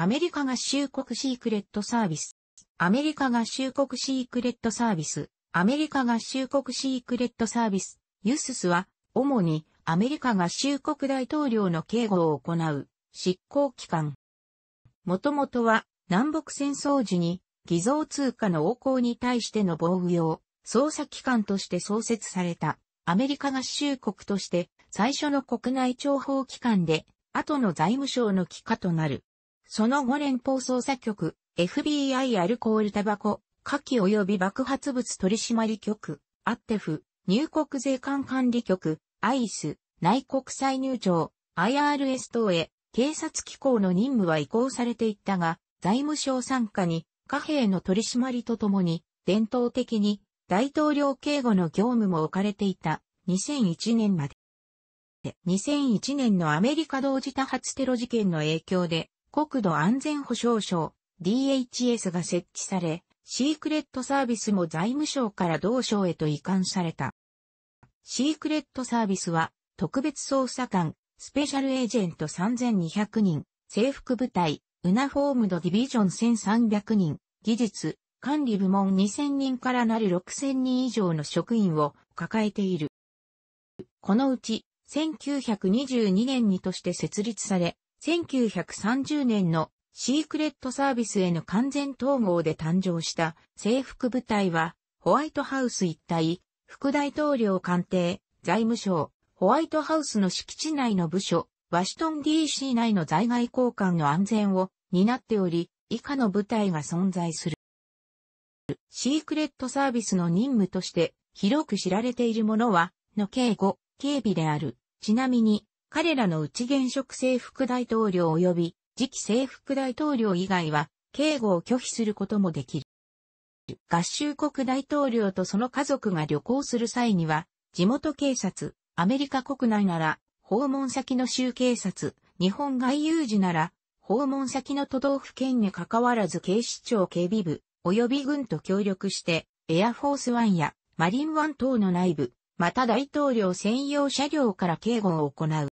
アメリカ合衆国シークレットサービス。アメリカ合衆国シークレットサービス。アメリカ合衆国シークレットサービス。ユススは、主にアメリカ合衆国大統領の警護を行う執行機関。もともとは南北戦争時に偽造通貨の横行に対しての防御用、捜査機関として創設されたアメリカ合衆国として最初の国内諜報機関で後の財務省の機関となるその後連邦捜査局、FBI アルコールタバコ、火器及び爆発物取締局、アッテフ、入国税関管理局、アイス、内国再入庁、IRS 等へ、警察機構の任務は移行されていったが、財務省参加に、貨幣の取締りとともに、伝統的に、大統領警護の業務も置かれていた、2001年まで。2001年のアメリカ同時多発テロ事件の影響で、国土安全保障省 DHS が設置され、シークレットサービスも財務省から同省へと移管された。シークレットサービスは特別捜査官、スペシャルエージェント3200人、制服部隊、ウナフォームドディビジョン1300人、技術、管理部門2000人からなる6000人以上の職員を抱えている。このうち、1922年にとして設立され、1930年のシークレットサービスへの完全統合で誕生した制服部隊は、ホワイトハウス一帯、副大統領官邸、財務省、ホワイトハウスの敷地内の部署、ワシトン DC 内の在外交換の安全を担っており、以下の部隊が存在する。シークレットサービスの任務として広く知られているものは、の警護、警備である。ちなみに、彼らのうち現職制服大統領及び次期制服大統領以外は、警護を拒否することもできる。合衆国大統領とその家族が旅行する際には、地元警察、アメリカ国内なら、訪問先の州警察、日本外遊時なら、訪問先の都道府県に関わらず警視庁警備部、及び軍と協力して、エアフォースワンやマリンワン等の内部、また大統領専用車両から警護を行う。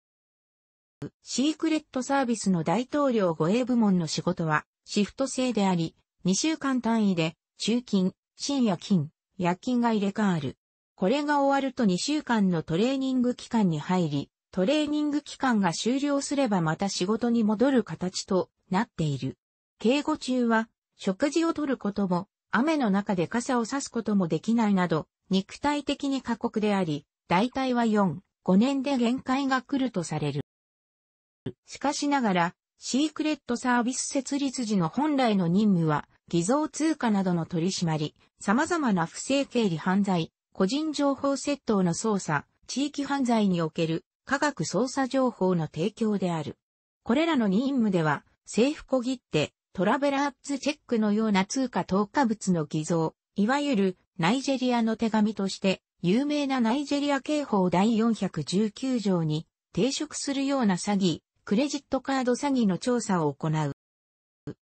シークレットサービスの大統領護衛部門の仕事はシフト制であり、2週間単位で中勤、深夜勤、夜勤が入れ替わる。これが終わると2週間のトレーニング期間に入り、トレーニング期間が終了すればまた仕事に戻る形となっている。警護中は食事をとることも、雨の中で傘を差すこともできないなど、肉体的に過酷であり、大体は4、5年で限界が来るとされる。しかしながら、シークレットサービス設立時の本来の任務は、偽造通貨などの取り締まり、様々な不正経理犯罪、個人情報窃盗の捜査、地域犯罪における科学捜査情報の提供である。これらの任務では、政府小切手、トラベラーズチェックのような通貨投下物の偽造、いわゆるナイジェリアの手紙として、有名なナイジェリア刑法第419条に抵触するような詐欺、クレジットカード詐欺の調査を行う。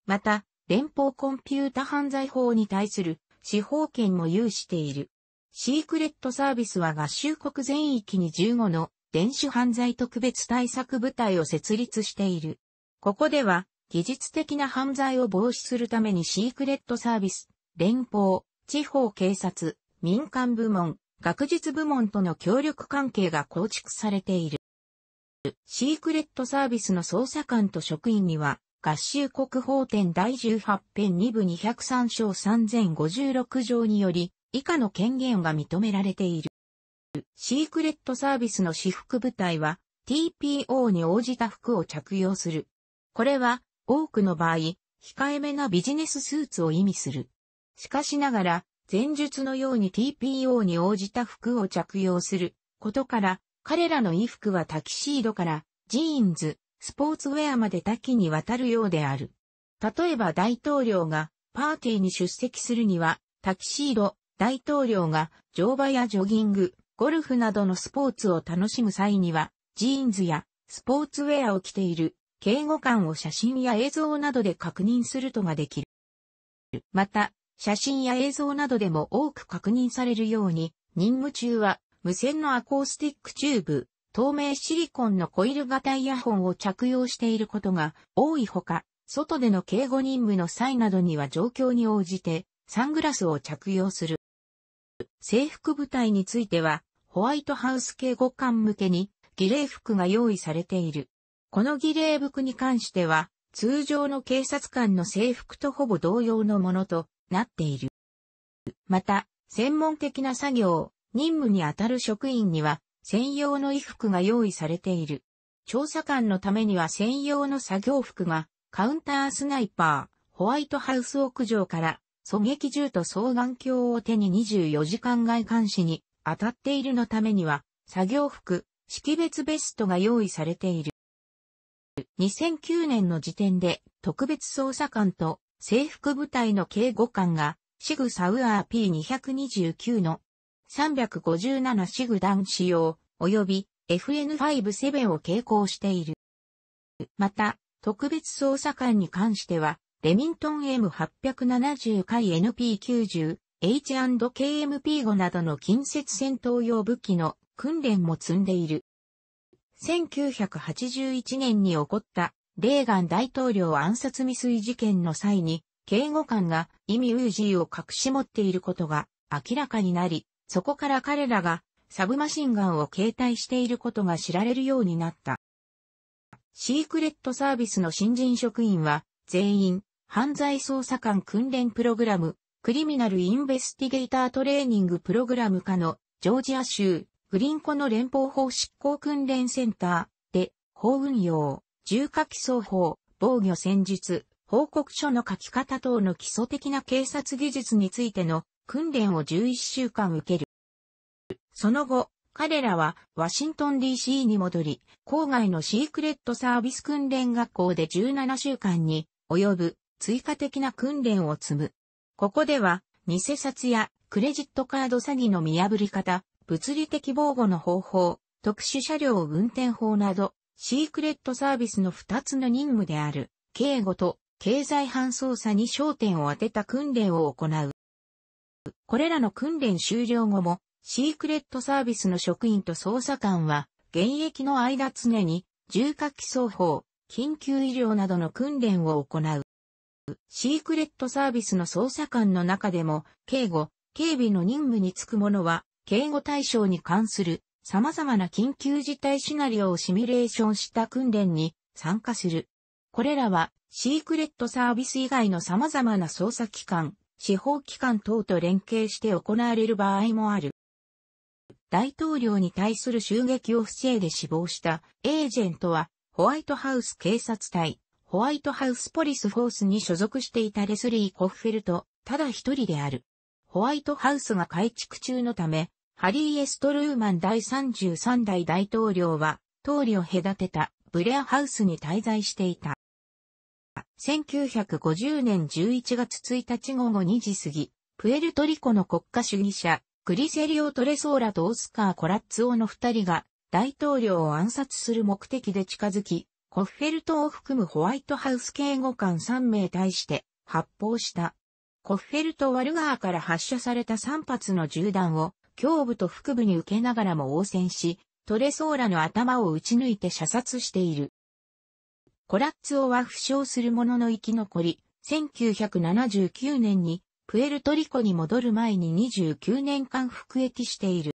また、連邦コンピュータ犯罪法に対する司法権も有している。シークレットサービスは合衆国全域に15の電子犯罪特別対策部隊を設立している。ここでは、技術的な犯罪を防止するためにシークレットサービス、連邦、地方警察、民間部門、学術部門との協力関係が構築されている。シークレットサービスの捜査官と職員には、合衆国法典第18編2部203章3056条により、以下の権限が認められている。シークレットサービスの私服部隊は、TPO に応じた服を着用する。これは、多くの場合、控えめなビジネススーツを意味する。しかしながら、前述のように TPO に応じた服を着用することから、彼らの衣服はタキシードからジーンズ、スポーツウェアまで多岐にわたるようである。例えば大統領がパーティーに出席するには、タキシード、大統領が乗馬やジョギング、ゴルフなどのスポーツを楽しむ際には、ジーンズやスポーツウェアを着ている警護官を写真や映像などで確認するとができる。また、写真や映像などでも多く確認されるように、任務中は無線のアコースティックチューブ、透明シリコンのコイル型イヤホンを着用していることが多いほか、外での警護任務の際などには状況に応じてサングラスを着用する。制服部隊については、ホワイトハウス警護官向けに儀礼服が用意されている。この儀礼服に関しては、通常の警察官の制服とほぼ同様のものとなっている。また、専門的な作業、任務にあたる職員には専用の衣服が用意されている。調査官のためには専用の作業服がカウンタースナイパー、ホワイトハウス屋上から狙撃銃と双眼鏡を手に24時間外監視に当たっているのためには作業服、識別ベストが用意されている。2009年の時点で特別捜査官と制服部隊の警護官がシグサウアー P229 の357シグダン使用、及び FN5 セベを携行している。また、特別捜査官に関しては、レミントン M870 回 NP90、H&KMP5 などの近接戦闘用武器の訓練も積んでいる。1981年に起こったレーガン大統領暗殺未遂事件の際に、警護官がイミウージーを隠し持っていることが明らかになり、そこから彼らがサブマシンガンを携帯していることが知られるようになった。シークレットサービスの新人職員は全員犯罪捜査官訓練プログラムクリミナルインベスティゲイタートレーニングプログラム下のジョージア州グリンコの連邦法執行訓練センターで法運用、重火器奏法、防御戦術、報告書の書き方等の基礎的な警察技術についての訓練を11週間受ける。その後、彼らはワシントン DC に戻り、郊外のシークレットサービス訓練学校で17週間に及ぶ追加的な訓練を積む。ここでは、偽札やクレジットカード詐欺の見破り方、物理的防護の方法、特殊車両運転法など、シークレットサービスの2つの任務である、警護と経済犯捜査に焦点を当てた訓練を行う。これらの訓練終了後も、シークレットサービスの職員と捜査官は、現役の間常に、重火器奏法、緊急医療などの訓練を行う。シークレットサービスの捜査官の中でも、警護、警備の任務に就く者は、警護対象に関する様々な緊急事態シナリオをシミュレーションした訓練に参加する。これらは、シークレットサービス以外の様々な捜査機関、司法機関等と連携して行われる場合もある。大統領に対する襲撃を防いで死亡したエージェントは、ホワイトハウス警察隊、ホワイトハウスポリスフォースに所属していたレスリー・コッフェルと、ただ一人である。ホワイトハウスが改築中のため、ハリー・エストルーマン第33代大統領は、通りを隔てたブレアハウスに滞在していた。1950年11月1日午後2時過ぎ、プエルトリコの国家主義者、グリセリオ・トレソーラとオスカー・コラッツオの二人が大統領を暗殺する目的で近づき、コッフェルトを含むホワイトハウス警護官3名対して発砲した。コッフェルトワルガーから発射された3発の銃弾を胸部と腹部に受けながらも応戦し、トレソーラの頭を撃ち抜いて射殺している。コラッツオは負傷するものの生き残り、1979年にプエルトリコに戻る前に29年間服役している。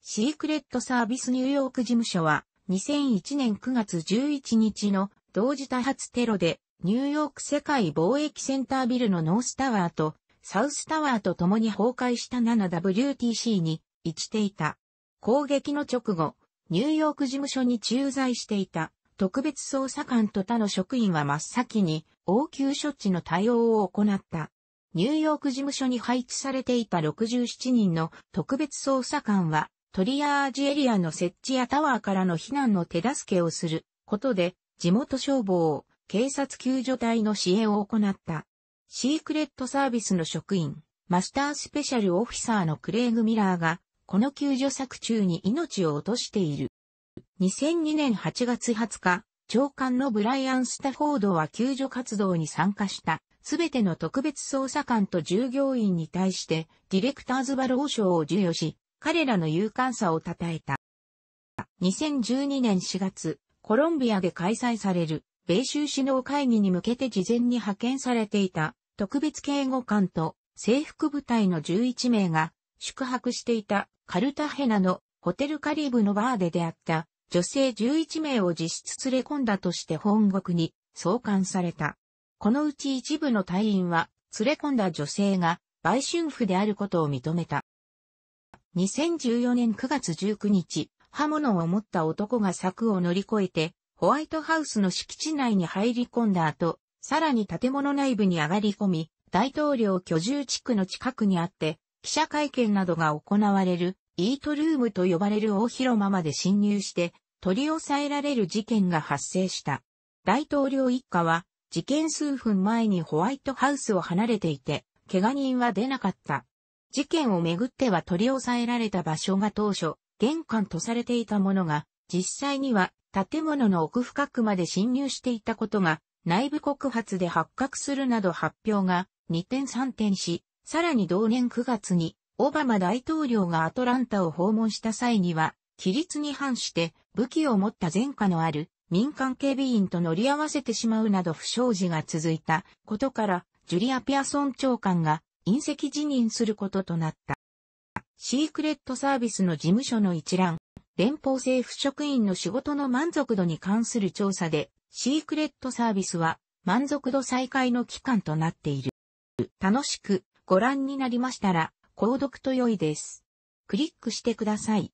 シークレットサービスニューヨーク事務所は2001年9月11日の同時多発テロでニューヨーク世界貿易センタービルのノースタワーとサウスタワーと共に崩壊した 7WTC に位置していた。攻撃の直後、ニューヨーク事務所に駐在していた特別捜査官と他の職員は真っ先に応急処置の対応を行った。ニューヨーク事務所に配置されていた67人の特別捜査官は、トリアージエリアの設置やタワーからの避難の手助けをすることで、地元消防、警察救助隊の支援を行った。シークレットサービスの職員、マスタースペシャルオフィサーのクレイグ・ミラーが、この救助作中に命を落としている。2002年8月20日、長官のブライアン・スタフォードは救助活動に参加した、すべての特別捜査官と従業員に対して、ディレクターズ・バロー賞を授与し、彼らの勇敢さを称えた。2012年4月、コロンビアで開催される、米州首脳会議に向けて事前に派遣されていた、特別警護官と制服部隊の11名が、宿泊していたカルタヘナのホテルカリブのバーで出会った女性11名を実質連れ込んだとして本国に送還された。このうち一部の隊員は、連れ込んだ女性が、売春婦であることを認めた。2014年9月19日、刃物を持った男が柵を乗り越えて、ホワイトハウスの敷地内に入り込んだ後、さらに建物内部に上がり込み、大統領居住地区の近くにあって、記者会見などが行われるイートルームと呼ばれる大広間まで侵入して、取り押さえられる事件が発生した。大統領一家は、事件数分前にホワイトハウスを離れていて、怪我人は出なかった。事件をめぐっては取り押さえられた場所が当初、玄関とされていたものが、実際には建物の奥深くまで侵入していたことが、内部告発で発覚するなど発表が2点3点し、さらに同年9月にオバマ大統領がアトランタを訪問した際には、規律に反して武器を持った前科のある民間警備員と乗り合わせてしまうなど不祥事が続いたことから、ジュリア・ピアソン長官が隕石辞任することとなった。シークレットサービスの事務所の一覧、連邦政府職員の仕事の満足度に関する調査で、シークレットサービスは満足度再開の期間となっている。楽しくご覧になりましたら、購読と良いです。クリックしてください。